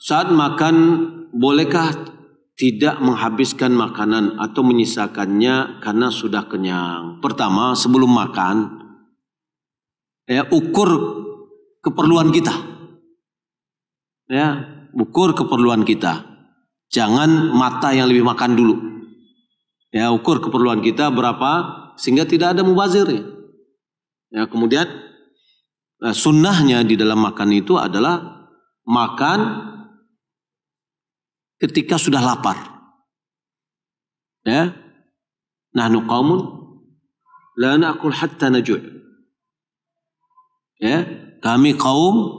Saat makan, bolehkah tidak menghabiskan makanan atau menyisakannya karena sudah kenyang? Pertama, sebelum makan, ya ukur keperluan kita. Ya, ukur keperluan kita. Jangan mata yang lebih makan dulu. Ya, ukur keperluan kita berapa sehingga tidak ada mubazir. Ya, kemudian eh, sunnahnya di dalam makan itu adalah makan ketika sudah lapar. Ya. Nahnu qaumun la na'kul hatta najud. Ya, kami kaum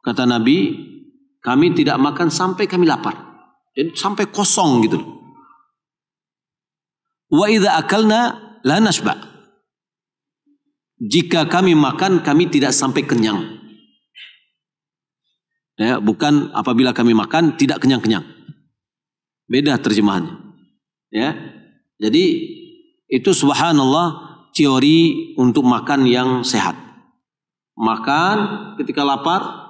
kata Nabi, kami tidak makan sampai kami lapar. Jadi sampai kosong gitu. Wa idza akalna la nasba. Jika kami makan kami tidak sampai kenyang. Ya, bukan apabila kami makan tidak kenyang-kenyang. Beda terjemahannya. Ya. Jadi itu subhanallah teori untuk makan yang sehat. Makan ketika lapar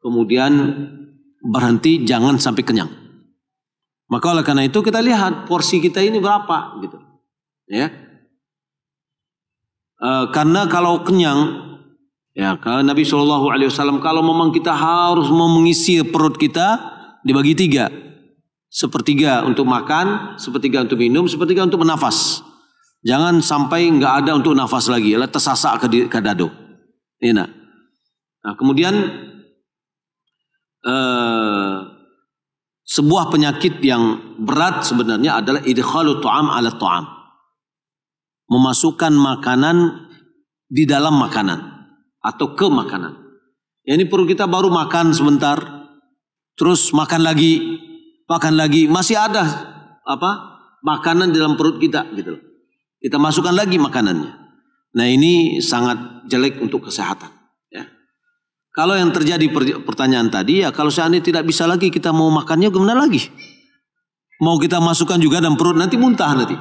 kemudian berhenti jangan sampai kenyang. Maka oleh karena itu kita lihat porsi kita ini berapa gitu. Ya. E, karena kalau kenyang Ya, kalau Nabi Shallallahu Alaihi Wasallam kalau memang kita harus mengisi perut kita dibagi tiga, sepertiga untuk makan, sepertiga untuk minum, sepertiga untuk bernafas. Jangan sampai nggak ada untuk nafas lagi, lah tersasak ke, ke dado. Ini iya nak. nah kemudian eh, sebuah penyakit yang berat sebenarnya adalah idhalu tu'am ala tu'am. Memasukkan makanan di dalam makanan atau ke makanan. Ya ini perut kita baru makan sebentar, terus makan lagi, makan lagi, masih ada apa makanan dalam perut kita gitu loh. Kita masukkan lagi makanannya. Nah ini sangat jelek untuk kesehatan. Ya. Kalau yang terjadi pertanyaan tadi ya kalau seandainya tidak bisa lagi kita mau makannya gimana lagi? Mau kita masukkan juga dalam perut nanti muntah nanti.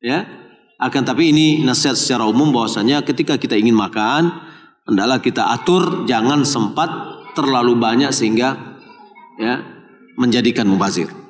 Ya, akan tapi ini nasihat secara umum bahwasanya ketika kita ingin makan hendaklah kita atur jangan sempat terlalu banyak sehingga ya menjadikan mubazir.